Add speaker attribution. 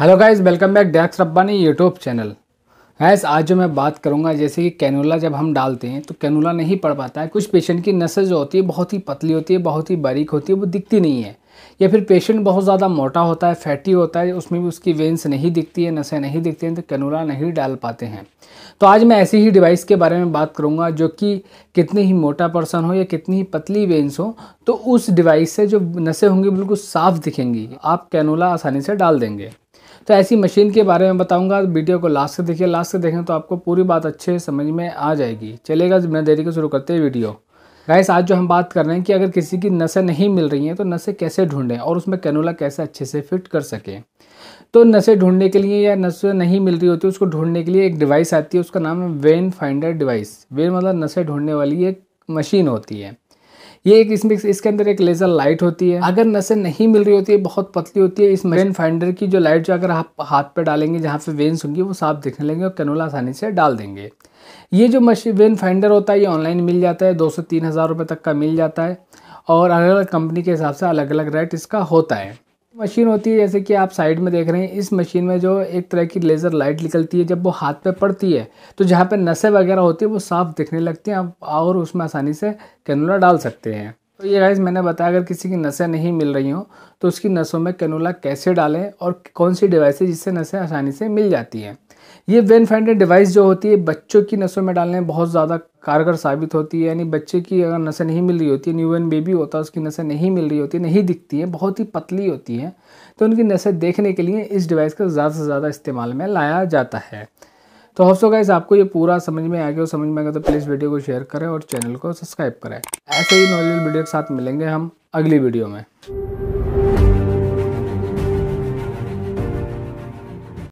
Speaker 1: hello guys welcome back डैक्स Rabbani YouTube channel guys आज जो मैं बात करूंगा जैसे कि कैनूला जब हम डालते हैं तो कैनूला नहीं पड़ पाता है कुछ पेशेंट की नसें जो होती है बहुत ही पतली होती है बहुत ही बारीक होती है वो दिखती नहीं है या फिर पेशेंट बहुत ज़्यादा मोटा होता है फैटी होता है उसमें भी उसकी वेंस नहीं दिखती है नसें नहीं दिखती हैं तो कैनूला नहीं डाल पाते हैं तो आज मैं ऐसी ही डिवाइस के बारे में बात करूँगा जो कि कितनी ही मोटा पर्सन हो या कितनी ही पतली वेंस हो तो उस डिवाइस से जो नशे होंगी बिल्कुल साफ दिखेंगी आप कैनूला आसानी से डाल देंगे तो ऐसी मशीन के बारे में बताऊंगा वीडियो को लास्ट से देखिए लास्ट से देखें तो आपको पूरी बात अच्छे समझ में आ जाएगी चलेगा बिना देरी के शुरू करते हैं वीडियो गैस आज जो हम बात कर रहे हैं कि अगर किसी की नसें नहीं मिल रही हैं तो नसें कैसे ढूंढें और उसमें कैनोला कैसे अच्छे से फिट कर सकें तो नसें ढूंढने के लिए या नसें नहीं मिल रही होती उसको ढूंढने के लिए एक डिवाइस आती है उसका नाम है वेन फाइंडर डिवाइस वेन मतलब नसें ढूंढने वाली एक मशीन होती है ये एक इसमें इसके अंदर एक लेज़र लाइट होती है अगर नसें नहीं मिल रही होती है बहुत पतली होती है इस मेन फाइंडर की जो लाइट जो अगर आप हाथ पे डालेंगे जहाँ पे वेन्स होंगी वो साफ दिखने लेंगे और कैनोला आसानी से डाल देंगे ये जो मशीन वेन फाइंडर होता है ये ऑनलाइन मिल जाता है दो से तीन हज़ार रुपये तक का मिल जाता है और अलग अलग कंपनी के हिसाब से अलग अलग रेट इसका होता है मशीन होती है जैसे कि आप साइड में देख रहे हैं इस मशीन में जो एक तरह की लेज़र लाइट निकलती है जब वो हाथ पे पड़ती है तो जहाँ पे नसें वगैरह होती है वो साफ दिखने लगती हैं आप और उसमें आसानी से कैनूला डाल सकते हैं तो ये गाइज मैंने बताया अगर किसी की नसें नहीं मिल रही हों तो उसकी नसों में कैनूला कैसे डालें और कौन सी डिवाइस है जिससे नसें आसानी से मिल जाती हैं ये वेन फैंडेड डिवाइस जो होती है बच्चों की नसों में डालने बहुत ज़्यादा कारगर साबित होती है यानी बच्चे की अगर नसें नहीं मिल रही होती न्यू बेबी होता है उसकी नसें नहीं मिल रही होती नहीं दिखती है बहुत ही पतली होती है तो उनकी नसें देखने के लिए इस डिवाइस का ज़्यादा से ज़्यादा इस्तेमाल में लाया जाता है तो होप्सो गाइज आपको ये पूरा समझ में आ गया और समझ में आ गया तो प्लीज़ वीडियो को शेयर करें और चैनल को सब्सक्राइब करें ऐसे ही नॉलेज वीडियो के साथ मिलेंगे हम अगली वीडियो में